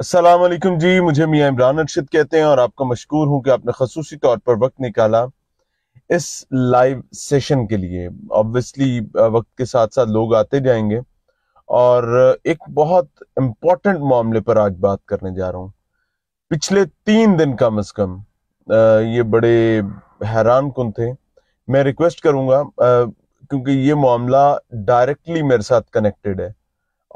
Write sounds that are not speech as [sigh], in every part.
असलम जी मुझे मियाँ इमरान अरशद कहते हैं और आपका मशहूर हूँ कि आपने खसूसी तौर पर वक्त निकाला इस लाइव सेशन के लिए ऑब्वियसली वक्त के साथ साथ लोग आते जाएंगे और एक बहुत इम्पोर्टेंट मामले पर आज बात करने जा रहा हूँ पिछले तीन दिन कम अज़ कम ये बड़े हैरान कन थे मैं रिक्वेस्ट करूँगा क्योंकि ये मामला डायरेक्टली मेरे साथ कनेक्टेड है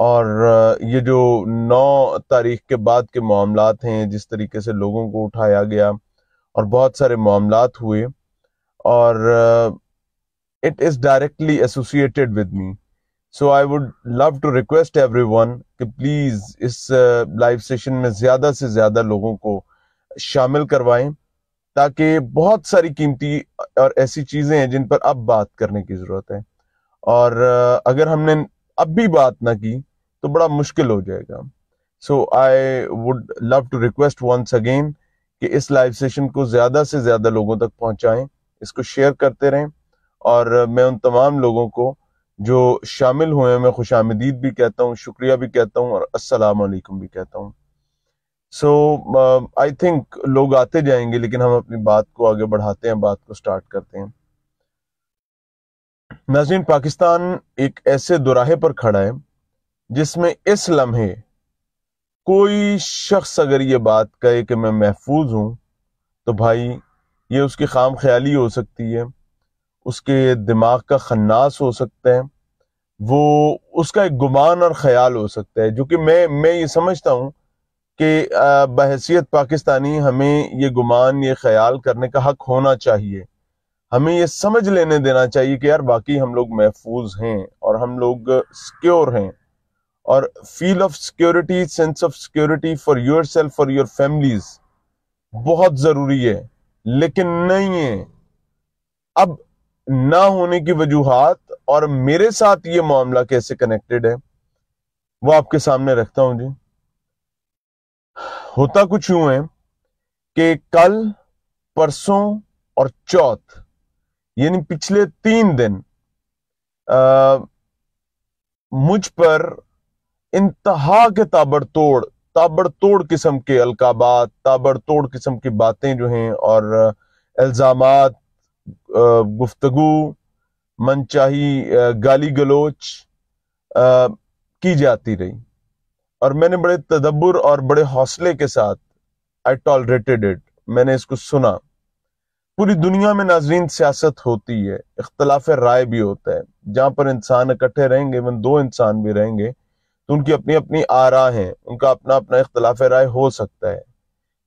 और ये जो नौ तारीख के बाद के मामला हैं जिस तरीके से लोगों को उठाया गया और बहुत सारे मामला हुए और it is directly associated with me so I would love to request everyone कि प्लीज़ इस लाइव सेशन में ज़्यादा से ज़्यादा लोगों को शामिल करवाएं ताकि बहुत सारी कीमती और ऐसी चीज़ें हैं जिन पर अब बात करने की ज़रूरत है और अगर हमने अब भी बात ना की तो बड़ा मुश्किल हो जाएगा so I would love to request once again कि इस लाइव सेशन को ज़्यादा से ज़्यादा लोगों तक पहुंचाएं इसको शेयर करते रहें और मैं उन तमाम लोगों को जो शामिल हुए हैं मैं खुश आमदीद भी कहता हूँ शुक्रिया भी कहता हूँ और वालेकुम भी कहता हूँ सो आई थिंक लोग आते जाएंगे लेकिन हम अपनी बात को आगे बढ़ाते हैं बात को स्टार्ट करते हैं नाजीन पाकिस्तान एक ऐसे दुराहे पर खड़ा है जिसमें इस लम्हे कोई शख्स अगर ये बात कहे कि मैं महफूज हूँ तो भाई ये उसकी खाम ख्याली हो सकती है उसके दिमाग का खन्नास हो सकता है वो उसका एक गुमान और ख्याल हो सकता है जो कि मैं मैं ये समझता हूँ कि बहसीत पाकिस्तानी हमें ये गुमान ये ख्याल करने का हक होना चाहिए हमें ये समझ लेने देना चाहिए कि यार बाकी हम लोग महफूज हैं और हम लोग सिक्योर हैं और feel of security sense of security for yourself और योर फैमिलीज बहुत जरूरी है लेकिन नहीं है अब ना होने की वजूहत और मेरे साथ ये मामला कैसे कनेक्टेड है वो आपके सामने रखता हूं जी होता कुछ यूं है कि कल परसों और चौथ यानी पिछले तीन दिन आ, मुझ पर इंतहा के ताबड़तोड़ ताबड़तोड़ किस्म के अलकाबात ताबड़तोड़ किस्म की बातें जो हैं और इल्ज़ाम गुफ्तगु मनचाही गाली गलोच आ, की जाती रही और मैंने बड़े तदब्बर और बड़े हौसले के साथ आई टॉलरेटेड इट मैंने इसको सुना पूरी दुनिया में नाजरीन सियासत होती है इख्तलाफ राय भी होता है जहां पर इंसान इकट्ठे रहेंगे इवन दो इंसान भी रहेंगे तो उनकी अपनी अपनी आरा है उनका अपना अपना इख्तलाफ राय हो सकता है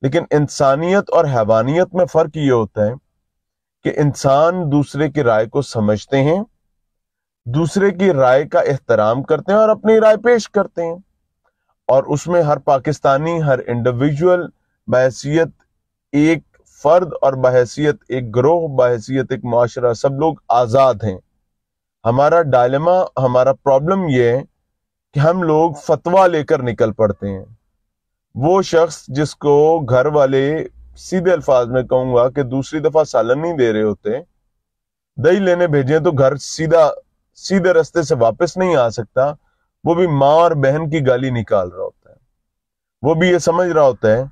लेकिन इंसानियत और हैवानियत में फ़र्क ये होता है कि इंसान दूसरे की राय को समझते हैं दूसरे की राय का एहतराम करते हैं और अपनी राय पेश करते हैं और उसमें हर पाकिस्तानी हर इंडिविजुअल बहसीत एक फर्द और बहसीत एक ग्रोह बहसीत एक माशरा सब लोग आज़ाद हैं हमारा डायलमा हमारा प्रॉब्लम यह है कि हम लोग फतवा लेकर निकल पड़ते हैं वो शख्स जिसको घर वाले सीधे अल्फाज में कहूंगा कि दूसरी दफा सालन नहीं दे रहे होते दही लेने भेजे तो घर सीधा सीधे रास्ते से वापस नहीं आ सकता वो भी माँ और बहन की गाली निकाल रहा होता है वो भी ये समझ रहा होता है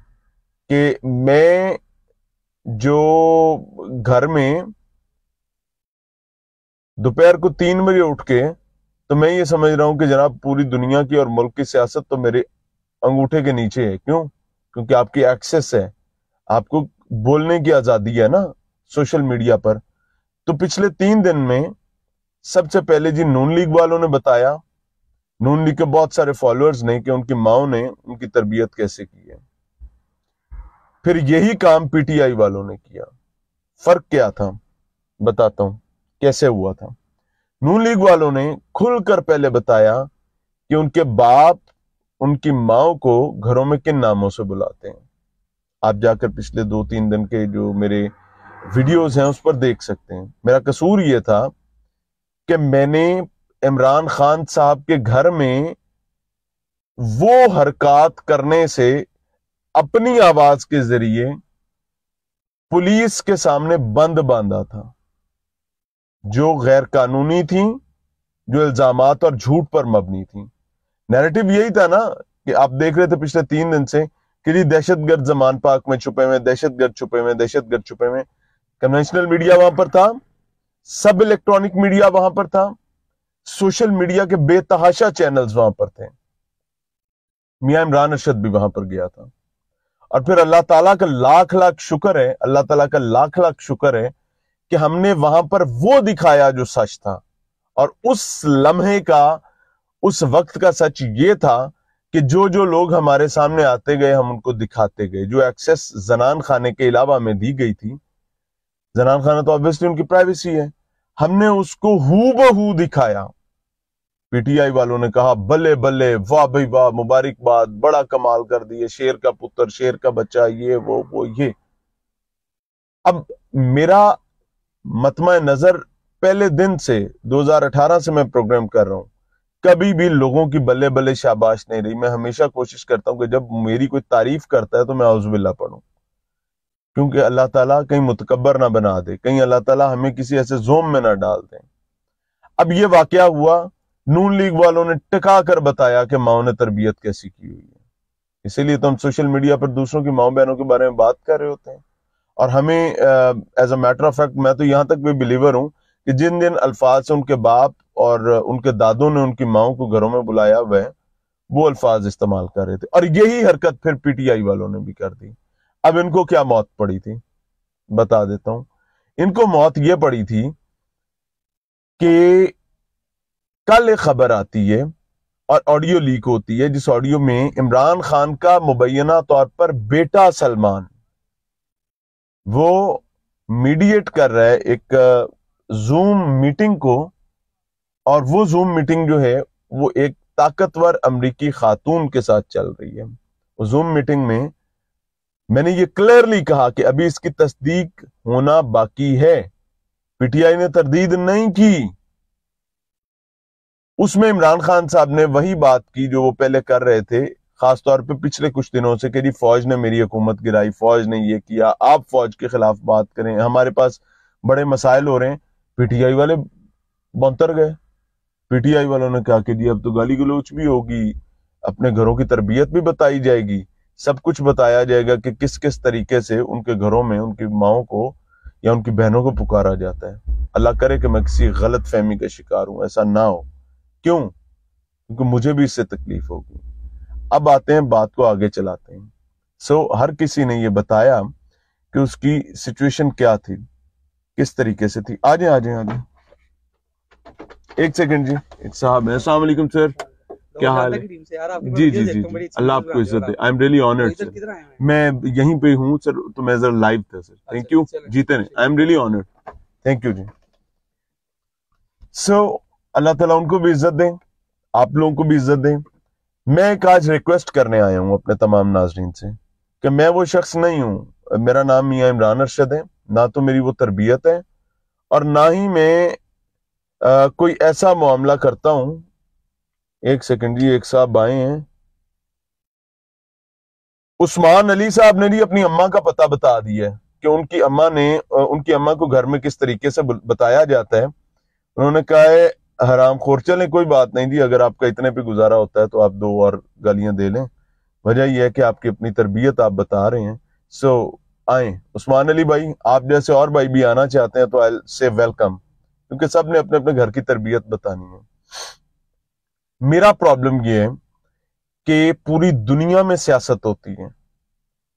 कि मैं जो घर में दोपहर को तीन बजे उठ के तो मैं ये समझ रहा हूं कि जनाब पूरी दुनिया की और मुल्क की सियासत तो मेरे अंगूठे के नीचे है क्यों क्योंकि आपकी एक्सेस है आपको बोलने की आज़ादी है ना सोशल मीडिया पर तो पिछले तीन दिन में सबसे पहले जी नून लीग वालों ने बताया नून लीग के बहुत सारे फॉलोअर्स ने कि उनकी माओ ने उनकी तरबियत कैसे की है फिर यही काम पीटीआई वालों ने किया फर्क क्या था बताता हूं कैसे हुआ था नून लीग वालों ने खुलकर पहले बताया कि उनके बाप उनकी माओ को घरों में किन नामों से बुलाते हैं आप जाकर पिछले दो तीन दिन के जो मेरे वीडियोस हैं उस पर देख सकते हैं मेरा कसूर यह था कि मैंने इमरान खान साहब के घर में वो हरकत करने से अपनी आवाज के जरिए पुलिस के सामने बंद बांधा था जो गैर कानूनी थी जो इल्जाम और झूठ पर मबनी थी नैरेटिव यही था ना कि आप देख रहे थे पिछले तीन दिन से कि जी दहशतगर्द जमान पाक में छुपे हुए दहशतगर्द छुपे हुए दहशतगर्द छुपे हुए कन्वेंशनल मीडिया वहां पर था सब इलेक्ट्रॉनिक मीडिया वहां पर था सोशल मीडिया के बेतहाशा चैनल्स वहां पर थे मियां इमरान अरशद भी वहां पर गया था और फिर अल्लाह ताला का लाख लाख शुक्र है अल्लाह ताला का लाख लाख शुक्र है कि हमने वहां पर वो दिखाया जो सच था और उस लम्हे का उस वक्त का सच ये था कि जो जो लोग हमारे सामने आते गए हम उनको दिखाते गए जो एक्सेस जनान खाने के अलावा हमें दी गई थी जनान खाना तो ऑब्वियसली उनकी प्राइवेसी है हमने उसको हु बहू दिखाया पीटीआई वालों ने कहा बल्ले बल्ले वाह भाई वाह मुबारकबाद बड़ा कमाल कर दिए शेर का पुत्र शेर का बच्चा ये वो वो ये अब मेरा मतम नजर पहले दिन से 2018 से मैं प्रोग्राम कर रहा हूं कभी भी लोगों की बल्ले बल्ले शाबाश नहीं रही मैं हमेशा कोशिश करता हूं कि जब मेरी कोई तारीफ करता है तो मैं उजबिल्ला पढ़ू क्योंकि अल्लाह ताला कहीं मुतकबर ना बना दे कहीं अल्लाह ताला हमें किसी ऐसे जोम में ना डाल दे अब ये वाकया हुआ नून लीग वालों ने टका कर बताया कि माओ ने तरबियत कैसी की हुई है इसीलिए तो हम सोशल मीडिया पर दूसरों की माओ बहनों के बारे में बात कर रहे होते हैं और हमें as a matter of fact मैं तो यहाँ तक भी बिलीवर हूँ कि जिन दिन अल्फाज से उनके बाप और उनके दादों ने उनकी माओ को घरों में बुलाया वह वो अल्फाज इस्तेमाल कर रहे थे और यही हरकत फिर पीटीआई वालों ने भी कर दी अब इनको क्या मौत पड़ी थी बता देता हूं इनको मौत यह पड़ी थी कि कल एक खबर आती है और ऑडियो लीक होती है जिस ऑडियो में इमरान खान का मुबैना तौर पर बेटा सलमान वो मीडिएट कर रहा है एक जूम uh, मीटिंग को और वो जूम मीटिंग जो है वो एक ताकतवर अमरीकी खातून के साथ चल रही है जूम मीटिंग में मैंने ये क्लियरली कहा कि अभी इसकी तस्दीक होना बाकी है पीटीआई ने तरदीद नहीं की उसमें इमरान खान साहब ने वही बात की जो वो पहले कर रहे थे खासतौर पे पिछले कुछ दिनों से कि जी फौज ने मेरी हुकूमत गिराई फौज ने ये किया आप फौज के खिलाफ बात करें हमारे पास बड़े मसाइल हो रहे हैं पीटीआई वाले बंतर गए पीटीआई वालों ने क्या कह दिया अब तो गाली गलोच भी होगी अपने घरों की तरबियत भी बताई जाएगी सब कुछ बताया जाएगा कि किस किस तरीके से उनके घरों में उनकी माओ को या उनकी बहनों को पुकारा जाता है अल्लाह करे कि मैं किसी गलत फहमी का शिकार हूं ऐसा ना हो क्यों क्योंकि मुझे भी इससे तकलीफ होगी अब आते हैं बात को आगे चलाते हैं सो so, हर किसी ने ये बताया कि उसकी सिचुएशन क्या थी किस तरीके से थी आ जाए आ जाए आ जाए एक सेकंड जी एक साहब है अस्सलाम सर क्या हाल है जी जी जी अल्लाह आपको इज्जत है आई एम रियली ऑनर्ड मैं यहीं पे हूँ सर तो मैं जरा लाइव था सर थैंक यू जीते ने I am really honoured thank you जी सो अल्लाह ताला उनको भी इज्जत दें आप लोगों को भी इज्जत दें मैं एक आज रिक्वेस्ट करने आया हूँ अपने तमाम नाजरीन से कि मैं वो शख्स नहीं हूँ मेरा नाम मियाँ इमरान अरशद है ना तो मेरी वो तरबियत है और ना ही मैं आ, कोई ऐसा मामला करता हूँ एक सेकेंड जी एक साहब आए हैं उस्मान अली साहब ने भी अपनी अम्मा का पता बता दिया है कि उनकी अम्मा ने उनकी अम्मा को घर में किस तरीके से बताया जाता है उन्होंने कहा है हराम खोर चलें कोई बात नहीं जी अगर आपका इतने पे गुजारा होता है तो आप दो और गालियां दे लें वजह यह है कि आपकी अपनी तरबियत आप बता रहे हैं सो so, आए उस्मान अली भाई आप जैसे और भाई भी आना चाहते हैं तो आई से वेलकम क्योंकि सब ने अपने अपने घर की तरबियत बतानी है मेरा प्रॉब्लम यह है कि पूरी दुनिया में सियासत होती है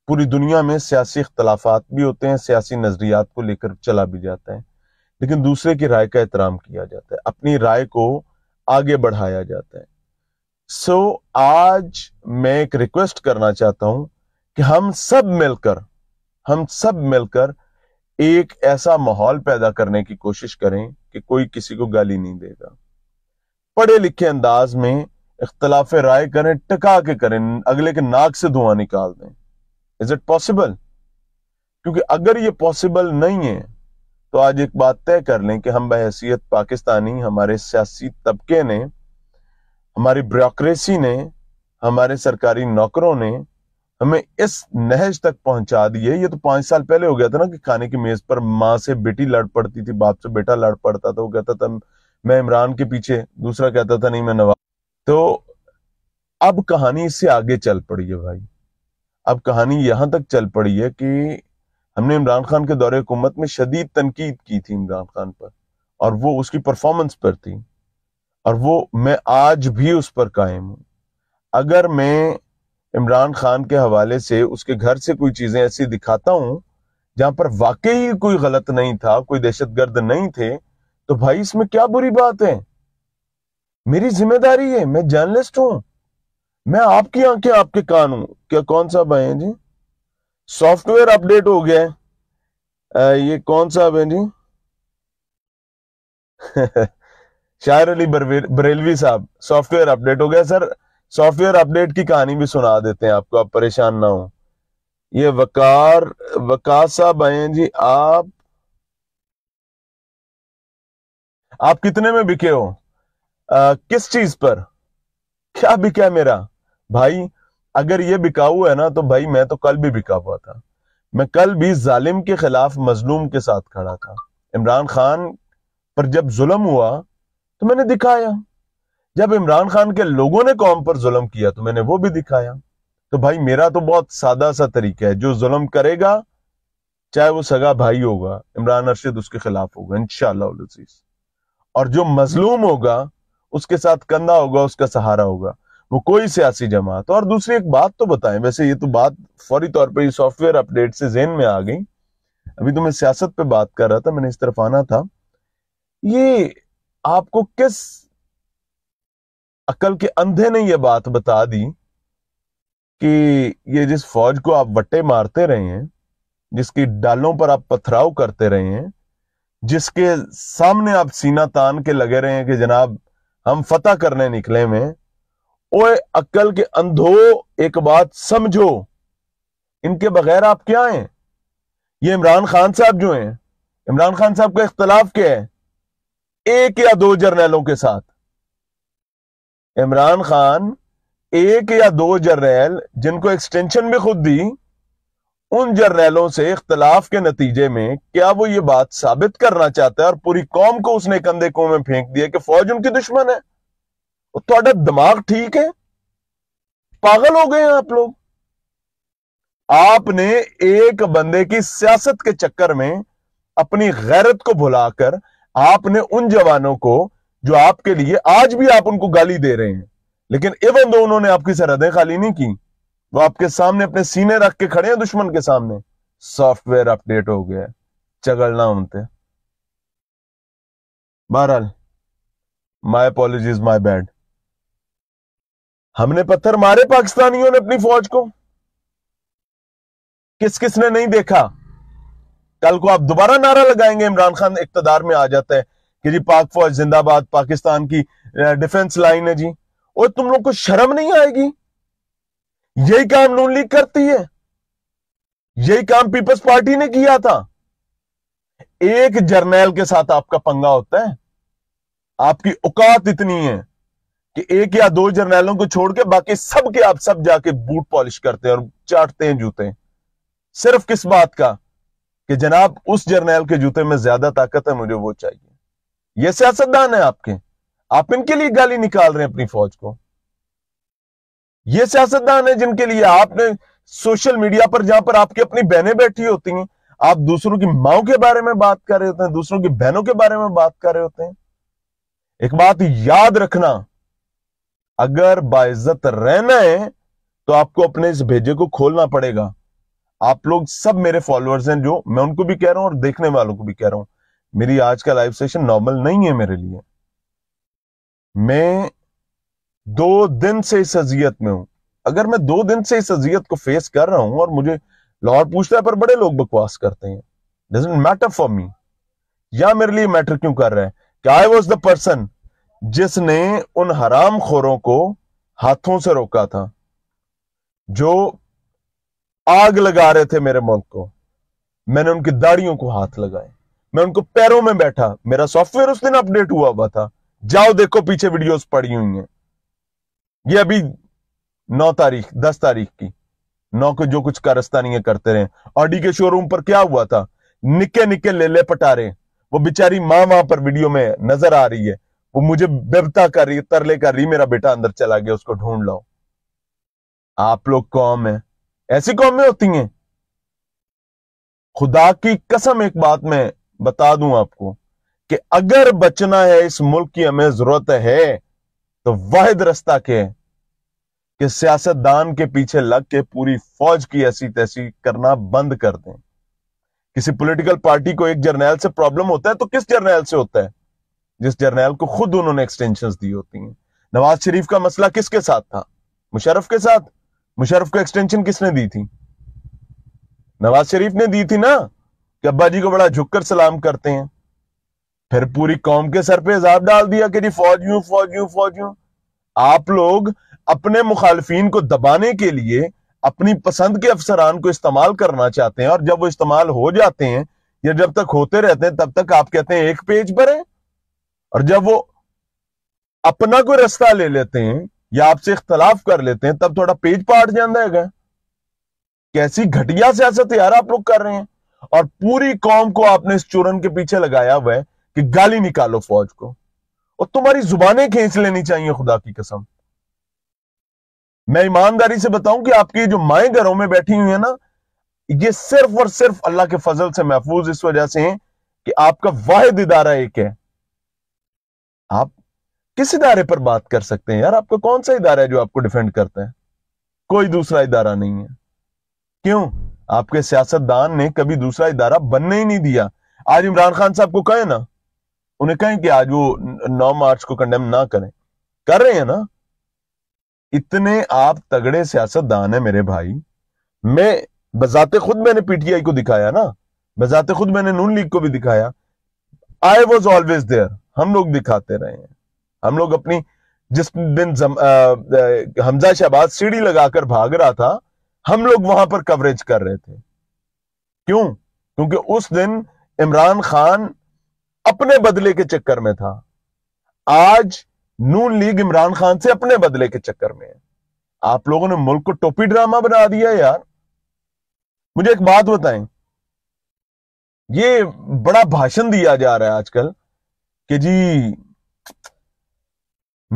पूरी दुनिया में सियासी इख्तलाफात भी होते हैं सियासी नजरियात को लेकर चला भी जाता है लेकिन दूसरे की राय का एहतराम किया जाता है अपनी राय को आगे बढ़ाया जाता है सो so, आज मैं एक रिक्वेस्ट करना चाहता हूं कि हम सब मिलकर हम सब मिलकर एक ऐसा माहौल पैदा करने की कोशिश करें कि कोई किसी को गाली नहीं देगा पढ़े लिखे अंदाज में इख्तलाफ राय करें टका के करें अगले के नाक से धुआं निकाल दें इज इट पॉसिबल क्योंकि अगर ये पॉसिबल नहीं है तो आज एक बात तय कर लें कि हम बहसीत पाकिस्तानी हमारे सियासी तबके ने हमारी ब्रोक्रेसी ने हमारे सरकारी नौकरों ने हमें इस नहज तक पहुंचा दी है ये तो पांच साल पहले हो गया था ना कि खाने की मेज पर माँ से बेटी लड़ पड़ती थी बाप से बेटा लड़ पड़ता था वो कहता था मैं इमरान के पीछे दूसरा कहता था नहीं मैं नवाज तो अब कहानी इससे आगे चल पड़ी है भाई अब कहानी यहां तक चल पड़ी है कि हमने इमरान खान के दौरे हुकूमत में शदीद तनकीद की थी इमरान खान पर और वो उसकी परफॉर्मेंस पर थी और वो मैं आज भी उस पर कायम हूँ अगर मैं इमरान खान के हवाले से उसके घर से कोई चीज़ें ऐसी दिखाता हूँ जहां पर वाकई कोई गलत नहीं था कोई दहशत गर्द नहीं थे तो भाई इसमें क्या बुरी बात है मेरी जिम्मेदारी है मैं जर्नलिस्ट हूँ मैं आपकी आंखें आपके कान हूँ क्या कौन सा भाई जी सॉफ्टवेयर अपडेट हो गया है ये कौन सा है जी [laughs] शायर अली बरेलवी साहब सॉफ्टवेयर अपडेट हो गया सर सॉफ्टवेयर अपडेट की कहानी भी सुना देते हैं आपको आप परेशान ना हो ये वकार वकास साहब आए जी आप आप कितने में बिके हो आ, किस चीज पर क्या बिका मेरा भाई अगर ये बिकाऊ है ना तो भाई मैं तो कल भी बिका हुआ था मैं कल भी जालिम के खिलाफ मजलूम के साथ खड़ा था इमरान खान पर जब जुलम हुआ तो मैंने दिखाया जब इमरान खान के लोगों ने कौम पर जुलम किया तो मैंने वो भी दिखाया तो भाई मेरा तो बहुत सादा सा तरीका है जो जुलम करेगा चाहे वो सगा भाई होगा इमरान अरशद उसके खिलाफ होगा इनशाला और जो मजलूम होगा उसके साथ कंधा होगा उसका सहारा होगा वो कोई सियासी जमात और दूसरी एक बात तो बताएं वैसे ये तो बात फौरी तौर पर सॉफ्टवेयर अपडेट से जेन में आ गई अभी तो मैं सियासत पे बात कर रहा था मैंने इस तरफ आना था ये आपको किस अकल के अंधे ने यह बात बता दी कि ये जिस फौज को आप बट्टे मारते रहे हैं जिसकी डालों पर आप पथराव करते रहे हैं जिसके सामने आप सीना तान के लगे रहे हैं कि जनाब हम फतेह करने निकले में ओए अकल के अंधो एक बात समझो इनके बगैर आप क्या हैं ये इमरान खान साहब जो हैं इमरान खान साहब का इख्तलाफ क्या है एक या दो जर्नैलों के साथ इमरान खान एक या दो जर्नैल जिनको एक्सटेंशन भी खुद दी उन जर्नैलों से इख्तलाफ के नतीजे में क्या वो ये बात साबित करना चाहता है और पूरी कौम को उसने कंधे को में फेंक दिया कि फौज उनकी दुश्मन है तो दिमाग ठीक है पागल हो गए हैं आप लोग आपने एक बंदे की सियासत के चक्कर में अपनी गैरत को भुलाकर आपने उन जवानों को जो आपके लिए आज भी आप उनको गाली दे रहे हैं लेकिन इवन दो उन्होंने आपकी सरहदें खाली नहीं की वो आपके सामने अपने सीने रख के खड़े हैं दुश्मन के सामने सॉफ्टवेयर अपडेट हो गया चगड़ना उनते बहरहाल माई इज माई बैड हमने पत्थर मारे पाकिस्तानियों ने अपनी फौज को किस किसने नहीं देखा कल को आप दोबारा नारा लगाएंगे इमरान खान इकतदार में आ जाता है कि जी पाक फौज जिंदाबाद पाकिस्तान की डिफेंस लाइन है जी और तुम लोग को शर्म नहीं आएगी यही काम नून लीग करती है यही काम पीपल्स पार्टी ने किया था एक जर्नैल के साथ आपका पंगा होता है आपकी औकात इतनी है कि एक या दो जर्नैलों को छोड़ के बाकी सब के आप सब जाके बूट पॉलिश करते हैं और चाटते हैं जूते सिर्फ किस बात का कि जनाब उस जर्नैल के जूते में ज्यादा ताकत है मुझे वो चाहिए ये सियासतदान है आपके आप इनके लिए गाली निकाल रहे हैं अपनी फौज को ये सियासतदान है जिनके लिए आपने सोशल मीडिया पर जहां पर आपकी अपनी बहनें बैठी होती हैं आप दूसरों की माओ के बारे में बात कर रहे होते हैं दूसरों की बहनों के बारे में बात कर रहे होते हैं एक बात याद रखना अगर बाइज्जत रहना है तो आपको अपने इस भेजे को खोलना पड़ेगा आप लोग सब मेरे फॉलोअर्स हैं जो मैं उनको भी कह रहा हूं और देखने वालों को भी कह रहा हूं मेरी आज का लाइव सेशन नॉर्मल नहीं है मेरे लिए मैं दो दिन से इस अजियत में हूं अगर मैं दो दिन से इस अजियत को फेस कर रहा हूं और मुझे लाहौर पूछता है पर बड़े लोग बकवास करते हैं डजेंट मैटर फॉर मी या मेरे लिए मैटर क्यों कर रहा है कि आई वॉज द पर्सन जिसने उन हराम खोरों को हाथों से रोका था जो आग लगा रहे थे मेरे मुल्क को मैंने उनकी दाढ़ियों को हाथ लगाए मैं उनको पैरों में बैठा मेरा सॉफ्टवेयर उस दिन अपडेट हुआ हुआ था जाओ देखो पीछे वीडियोस पड़ी हुई हैं ये अभी नौ तारीख दस तारीख की नौ को जो कुछ कारस्तानियां करते रहे ऑडी के शोरूम पर क्या हुआ था निके निके ले पटारे वो बेचारी मां वहां पर वीडियो में नजर आ रही है वो मुझे बेबता कर रही तरले कर रही मेरा बेटा अंदर चला गया उसको ढूंढ लो आप लोग कौम है ऐसी कौमें होती हैं खुदा की कसम एक बात मैं बता दूं आपको कि अगर बचना है इस मुल्क की हमें जरूरत है तो वाहिद रास्ता क्या है कि सियासतदान के पीछे लग के पूरी फौज की ऐसी तैसी करना बंद कर दें किसी पॉलिटिकल पार्टी को एक जर्नैल से प्रॉब्लम होता है तो किस जर्नैल से होता है जिस जर्नैल को खुद उन्होंने एक्सटेंशन दी होती हैं नवाज शरीफ का मसला किसके साथ था मुशरफ के साथ मुशरफ को एक्सटेंशन किसने दी थी नवाज शरीफ ने दी थी ना कि अब्बा जी को बड़ा झुककर सलाम करते हैं फिर पूरी कौम के सर पे हिजाब डाल दिया कि जी फौज यू फौज यू फौज यू आप लोग अपने मुखालफी को दबाने के लिए अपनी पसंद के अफसरान को इस्तेमाल करना चाहते हैं और जब वो इस्तेमाल हो जाते हैं या जब तक होते रहते हैं तब तक आप कहते हैं एक पेज पर है और जब वो अपना कोई रास्ता ले लेते हैं या आपसे इख्तलाफ कर लेते हैं तब थोड़ा पेज पाट जाता है कैसी घटिया सियासत यार आप लोग कर रहे हैं और पूरी कौम को आपने इस चूरन के पीछे लगाया हुआ है कि गाली निकालो फौज को और तुम्हारी जुबानें खींच लेनी चाहिए खुदा की कसम मैं ईमानदारी से बताऊं कि आपकी जो माए घरों में बैठी हुई है ना ये सिर्फ और सिर्फ अल्लाह के फजल से महफूज इस वजह से है कि आपका वाहिद इदारा एक है आप किस इदारे पर बात कर सकते हैं यार आपका कौन सा इदारा है जो आपको डिफेंड करता है कोई दूसरा इदारा नहीं है क्यों आपके सियासतदान ने कभी दूसरा इदारा बनने ही नहीं दिया आज इमरान खान साहब को कहे ना उन्हें कहें कि आज वो नौ मार्च को कंडेम ना करें कर रहे हैं ना इतने आप तगड़े सियासतदान है मेरे भाई मैं बजाते खुद मैंने पीटीआई को दिखाया ना बजाते खुद मैंने नून लीग को भी दिखाया आई वॉज ऑलवेज देयर हम लोग भी खाते रहे हैं हम लोग अपनी जिस दिन जम, आ, हमजा शहबाज सीढ़ी लगाकर भाग रहा था हम लोग वहां पर कवरेज कर रहे थे क्यों क्योंकि उस दिन इमरान खान अपने बदले के चक्कर में था आज नून लीग इमरान खान से अपने बदले के चक्कर में है आप लोगों ने मुल्क को टोपी ड्रामा बना दिया यार मुझे एक बात बताएं ये बड़ा भाषण दिया जा रहा है आजकल कि जी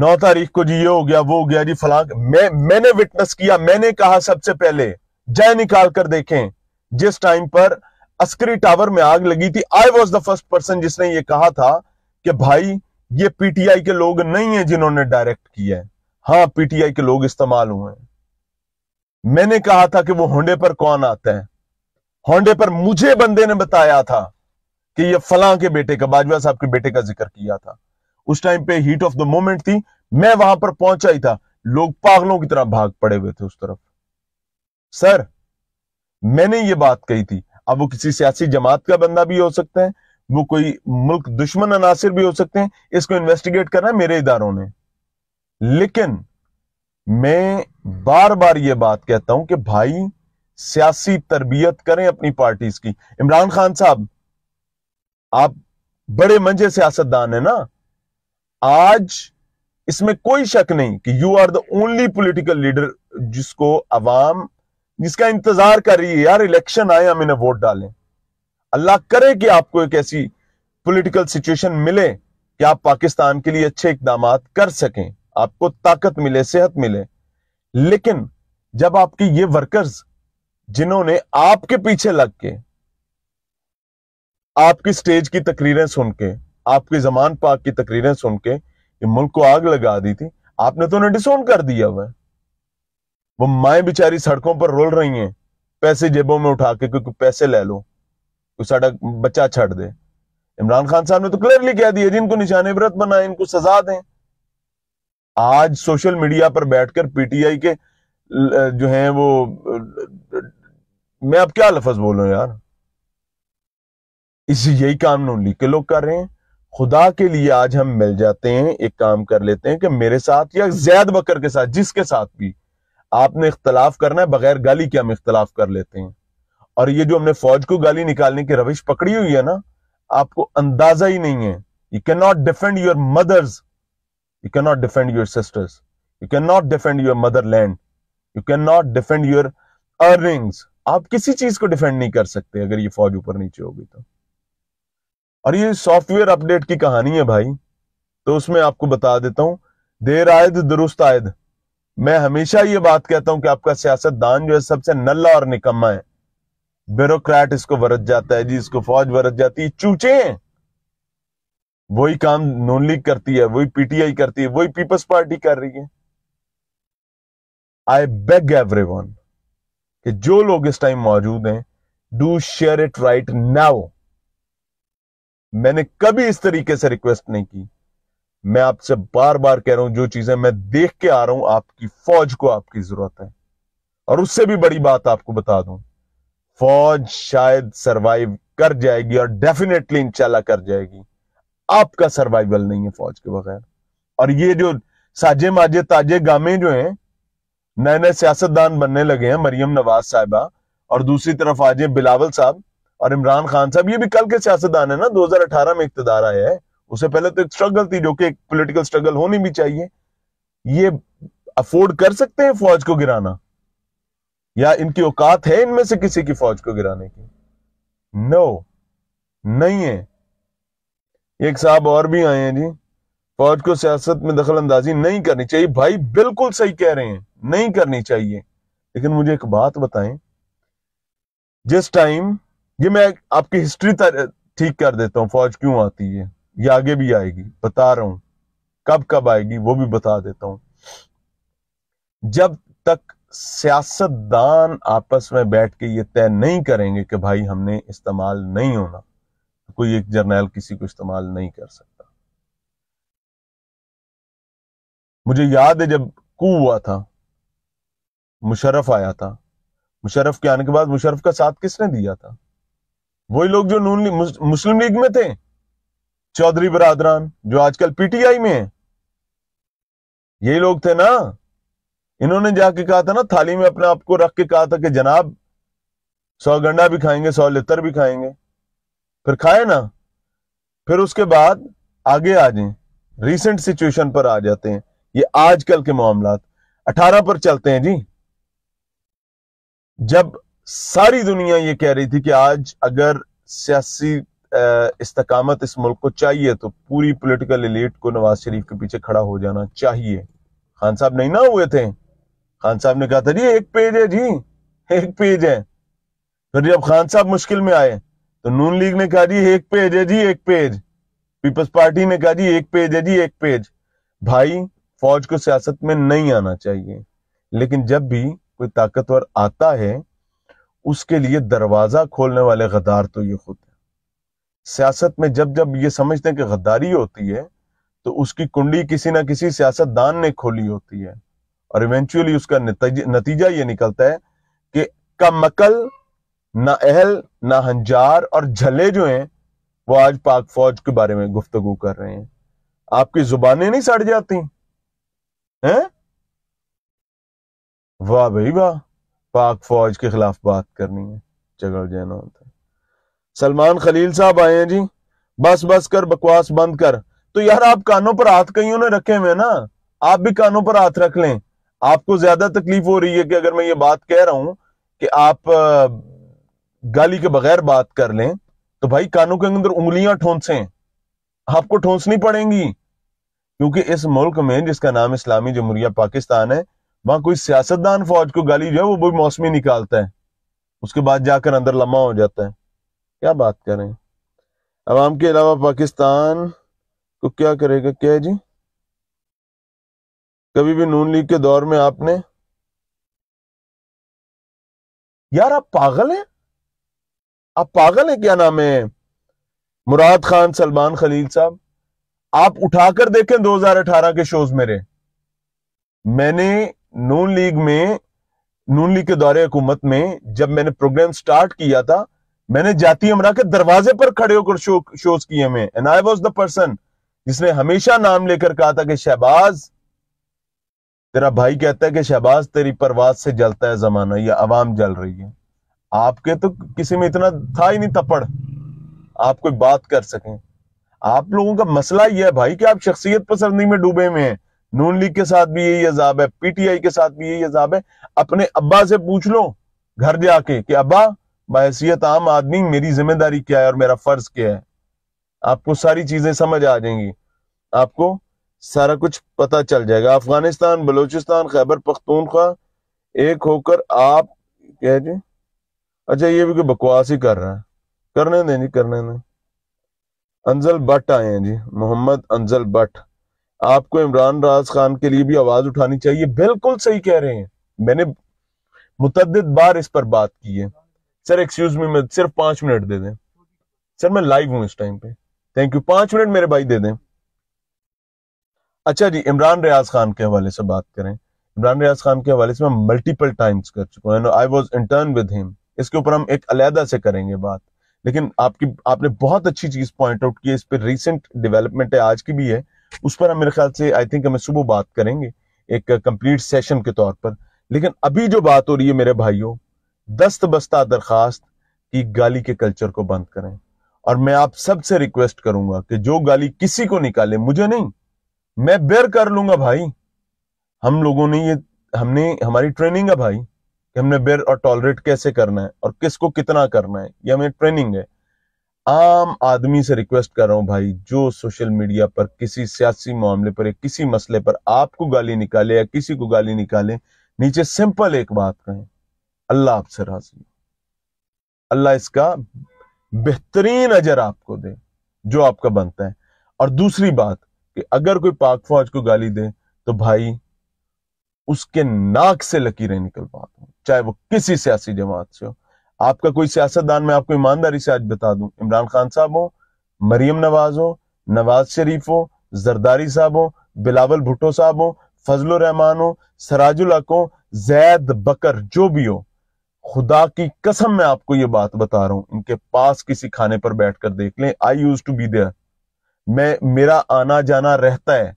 नौ तारीख को जी ये हो गया वो हो गया जी फलां मैं मैंने विटनेस किया मैंने कहा सबसे पहले जय निकाल कर देखें जिस टाइम पर अस्करी टावर में आग लगी थी I was the first person जिसने ये कहा था कि भाई ये पीटीआई के लोग नहीं है जिन्होंने डायरेक्ट किया है हाँ पीटीआई के लोग इस्तेमाल हुए मैंने कहा था कि वो होंडे पर कौन आता है होंडे पर मुझे बंदे ने बताया था कि ये फलां के बेटे का बाजवा साहब के बेटे का जिक्र किया था उस टाइम पे हीट ऑफ द मोमेंट थी मैं वहां पर पहुंचा ही था लोग पागलों की तरह भाग पड़े हुए थे उस तरफ सर मैंने ये बात कही थी अब वो किसी सियासी जमात का बंदा भी हो सकता है वो कोई मुल्क दुश्मन अनासिर भी हो सकते हैं इसको इन्वेस्टिगेट करना है मेरे इदारों ने लेकिन मैं बार बार ये बात कहता हूं कि भाई सियासी तरबियत करें अपनी पार्टीज की इमरान खान साहब आप बड़े मंजे सियासतदान है ना आज इसमें कोई शक नहीं कि you are the only political leader जिसको अवाम जिसका इंतजार कर रही है यार इलेक्शन आए हम इन्हें वोट डालें अल्लाह करे कि आपको एक ऐसी पॉलिटिकल सिचुएशन मिले कि आप पाकिस्तान के लिए अच्छे इकदाम कर सकें आपको ताकत मिले सेहत मिले लेकिन जब आपकी ये वर्कर्स जिन्होंने आपके पीछे लग के आपकी स्टेज की तकरीरें सुन के आपके जमान पाक की तकरीरें सुन के ये मुल्क को आग लगा दी थी आपने तो उन्हें डिसोन कर दिया हुआ वो माए बिचारी सड़कों पर रोल रही हैं पैसे जेबों में उठा के क्योंकि पैसे ले लो कोई सड़क बच्चा छड़ दे इमरान खान साहब ने तो क्लियरली कह दिया जिनको निशाने व्रत बनाए इनको सजा दें आज सोशल मीडिया पर बैठकर पीटीआई के जो है वो मैं अब क्या लफज बोलूं यार इसी यही काम नून लीग के लोग कर रहे हैं खुदा के लिए आज हम मिल जाते हैं एक काम कर लेते हैं कि मेरे साथ या जैद बकर के साथ जिसके साथ भी आपने इख्तलाफ करना है बगैर गाली के हम इख्तलाफ कर लेते हैं और ये जो हमने फौज को गाली निकालने की रविश पकड़ी हुई है ना आपको अंदाजा ही नहीं है you can not defend your mothers you can not defend your sisters you can not defend your motherland you can not defend your earnings आप किसी चीज को डिफेंड नहीं कर सकते अगर ये फौज ऊपर नीचे होगी तो और ये सॉफ्टवेयर अपडेट की कहानी है भाई तो उसमें आपको बता देता हूं देर आयद दुरुस्त आयद मैं हमेशा ये बात कहता हूं कि आपका सियासतदान जो है सबसे नल्ला और निकम्मा है ब्यूरोक्रेट इसको वरत जाता है जी इसको फौज वरत जाती है चूचे हैं वही काम नून लीग करती है वही पीटीआई करती है वही पीपल्स पार्टी कर रही है आई बेग एवरी वन कि जो लोग इस टाइम मौजूद हैं do share it right now मैंने कभी इस तरीके से रिक्वेस्ट नहीं की मैं आपसे बार बार कह रहा हूं जो चीजें मैं देख के आ रहा हूं आपकी फौज को आपकी जरूरत है और उससे भी बड़ी बात आपको बता दूं फौज शायद सरवाइव कर जाएगी और डेफिनेटली इंशाला कर जाएगी आपका सर्वाइवल नहीं है फौज के बगैर और ये जो साजे माजे ताजे गामे जो हैं नए नए सियासतदान बनने लगे हैं मरियम नवाज साहिबा और दूसरी तरफ आज बिलावल साहब और इमरान खान साहब ये भी कल के सियासतदान है ना 2018 में इकतदार आया है उससे पहले तो एक स्ट्रगल थी जो कि एक पोलिटिकल स्ट्रगल होनी भी चाहिए ये अफोर्ड कर सकते हैं फौज को गिराना या इनकी औकात है इनमें से किसी की फौज को गिराने की नो no, नहीं है एक साहब और भी आए हैं जी फौज को सियासत में दखल अंदाजी नहीं करनी चाहिए भाई बिल्कुल सही कह रहे हैं नहीं करनी चाहिए लेकिन मुझे एक बात बताएं जिस टाइम ये मैं आपकी हिस्ट्री ठीक कर देता हूँ फौज क्यों आती है ये आगे भी आएगी बता रहा हूं कब कब आएगी वो भी बता देता हूं जब तक सियासतदान आपस में बैठ के ये तय नहीं करेंगे कि भाई हमने इस्तेमाल नहीं होना कोई एक जर्नैल किसी को इस्तेमाल नहीं कर सकता मुझे याद है जब कू हुआ था मुशरफ आया था मुशरफ के आने के बाद मुशरफ का साथ किसने दिया था वही लोग जो नून लीग मुस्लिम लीग में थे चौधरी बरादरान जो आजकल पीटीआई में है यही लोग थे ना इन्होंने जाके कहा था ना थाली में अपने आप को रख के कहा था कि जनाब सौ गंडा भी खाएंगे सौ लेतर भी खाएंगे फिर खाए ना फिर उसके बाद आगे आ जाए रिसेंट सिचुएशन पर आ जाते हैं ये आजकल के मामला अठारह पर चलते हैं जी जब सारी दुनिया ये कह रही थी कि आज अगर सियासी इस्तकामत इस मुल्क को चाहिए तो पूरी पॉलिटिकल एलिट को नवाज शरीफ के पीछे खड़ा हो जाना चाहिए खान साहब नहीं ना हुए थे खान साहब ने कहा था जी एक पेज है जी एक पेज है फिर जब खान साहब मुश्किल में आए तो नून लीग ने कहा जी एक पेज है जी एक पेज पीपल्स पार्टी ने कहा जी एक पेज है जी एक पेज भाई फौज को सियासत में नहीं आना चाहिए लेकिन जब भी कोई ताकतवर आता है उसके लिए दरवाजा खोलने वाले गद्दार तो ये खुद है सियासत में जब जब ये समझते हैं कि गद्दारी होती है तो उसकी कुंडी किसी ना किसी सियासतदान ने खोली होती है और इवेंचुअली उसका नतीजा ये निकलता है कि कम अकल ना अहल ना हंजार और झले जो हैं वो आज पाक फौज के बारे में गुफ्तगु कर रहे हैं आपकी जुबानें नहीं सड़ जाती है वाह भाई वाह पाक फौज के खिलाफ बात करनी है झगड़ जाना होता सलमान खलील साहब आए हैं जी बस बस कर बकवास बंद कर तो यार आप कानों पर हाथ कहीं ने रखे हुए ना आप भी कानों पर हाथ रख लें आपको ज्यादा तकलीफ हो रही है कि अगर मैं ये बात कह रहा हूं कि आप गाली के बगैर बात कर लें तो भाई कानों के अंदर उंगलियां ठोंसें आपको ठोंसनी पड़ेंगी क्योंकि इस मुल्क में जिसका नाम इस्लामी जमहूरिया पाकिस्तान है वहां कोई सियासतदान फौज को गाली जो है वो कोई मौसमी निकालता है उसके बाद जाकर अंदर लम्हा हो जाता है क्या बात कर रहे हैं अवाम के अलावा पाकिस्तान को क्या करेगा क्या जी कभी भी नून लीग के दौर में आपने यार आप पागल हैं आप पागल हैं क्या नाम है मुराद खान सलमान खलील साहब आप उठाकर देखें 2018 के शोज मेरे मैंने नून लीग में नून लीग के दौरे हुकूमत में जब मैंने प्रोग्राम स्टार्ट किया था मैंने जाती अमरा के दरवाजे पर खड़े होकर शो, शोज किए मैं and I was the person जिसने हमेशा नाम लेकर कहा था कि शहबाज तेरा भाई कहता है कि शहबाज तेरी परवाज से जलता है जमाना या आवाम जल रही है आपके तो किसी में इतना था ही नहीं आप कोई बात कर सकें आप लोगों का मसला यह है भाई कि आप शख्सियत पसंदी में डूबे हुए हैं नून लीग के साथ भी यही अजाब है पीटीआई के साथ भी यही अजाब है अपने अब्बा से पूछ लो घर जाके कि अब्बा बहसीत आम आदमी मेरी जिम्मेदारी क्या है और मेरा फर्ज क्या है आपको सारी चीजें समझ आ जाएंगी आपको सारा कुछ पता चल जाएगा अफगानिस्तान बलोचिस्तान खैबर पख्तूनख्वा एक होकर आप कह जी अच्छा ये भी कोई बकवास ही कर रहा है करने दें जी करने दें अंजल भट्ट आए हैं जी मोहम्मद अंजल भट्ट आपको इमरान राज खान के लिए भी आवाज उठानी चाहिए बिल्कुल सही कह रहे हैं मैंने मुतद बार इस पर बात की है सर एक्सक्यूज मी मैं सिर्फ पांच मिनट दे दें सर मैं लाइव हूं इस टाइम पे थैंक यू पांच मिनट मेरे भाई दे दें अच्छा जी इमरान रियाज खान के हवाले से बात करें इमरान रियाज खान के हवाले से मैं मल्टीपल टाइम्स कर चुका हूँ I was intern with him इसके ऊपर हम एक अलहदा से करेंगे बात लेकिन आपकी आपने बहुत अच्छी चीज पॉइंट आउट की है इस पर रिसेंट डेवलपमेंट है आज की भी है उस पर हम मेरे ख्याल से आई थिंक हमें सुबह बात करेंगे एक कंप्लीट सेशन के तौर पर लेकिन अभी जो बात हो रही है मेरे भाइयों दस्त बस्ता दरखास्त की गाली के कल्चर को बंद करें और मैं आप सबसे रिक्वेस्ट करूंगा कि जो गाली किसी को निकाले मुझे नहीं मैं बेर कर लूंगा भाई हम लोगों ने ये हमने हमारी ट्रेनिंग है भाई कि हमने बेर और टॉलरेट कैसे करना है और किसको कितना करना है ये हमें ट्रेनिंग है आम आदमी से रिक्वेस्ट कर रहा हूं भाई जो सोशल मीडिया पर किसी सियासी मामले पर या किसी मसले पर आपको गाली निकाले या किसी को गाली निकाले नीचे सिंपल एक बात कहें अल्लाह आपसे राजी अल्लाह इसका बेहतरीन अजर आपको दे जो आपका बनता है और दूसरी बात कि अगर कोई पाक फौज को गाली दे तो भाई उसके नाक से लकीरें निकल पाती चाहे वो किसी सियासी जमात से हो आपका कोई सियासतदान मैं आपको ईमानदारी से आज बता दूं इमरान खान साहब हो मरियम नवाज हो नवाज शरीफ हो जरदारी साहब हो बिलावल भुट्टो साहब हो फजल रहमान हो सराजुल हक हो जैद बकर जो भी हो खुदा की कसम मैं आपको ये बात बता रहा हूं इनके पास किसी खाने पर बैठकर देख लें I used to be there मैं मेरा आना जाना रहता है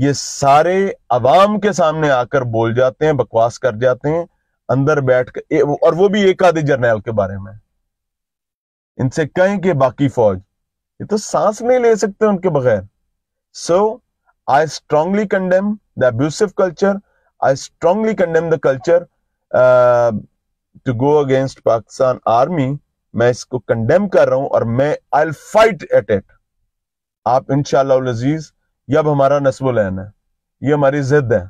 ये सारे अवाम के सामने आकर बोल जाते हैं बकवास कर जाते हैं अंदर बैठ कर और वो भी एक आधे जर्नैल के बारे में इनसे कहें कि बाकी फौज ये तो सांस नहीं ले सकते उनके बगैर so I strongly condemn the abusive culture I strongly condemn the culture to go against Pakistan army मैं इसको कंडेम कर रहा हूं और मैं आई फाइट एट इट आप इनशालाजीज ये अब हमारा नस्बुल है ये हमारी जिद है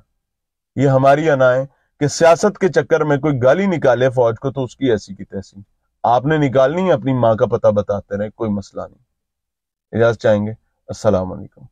ये हमारी अनाएं कि सियासत के चक्कर में कोई गाली निकाले फौज को तो उसकी ऐसी की तैसी आपने निकालनी है अपनी माँ का पता बताते रहे कोई मसला नहीं इजाजत चाहेंगे असलकम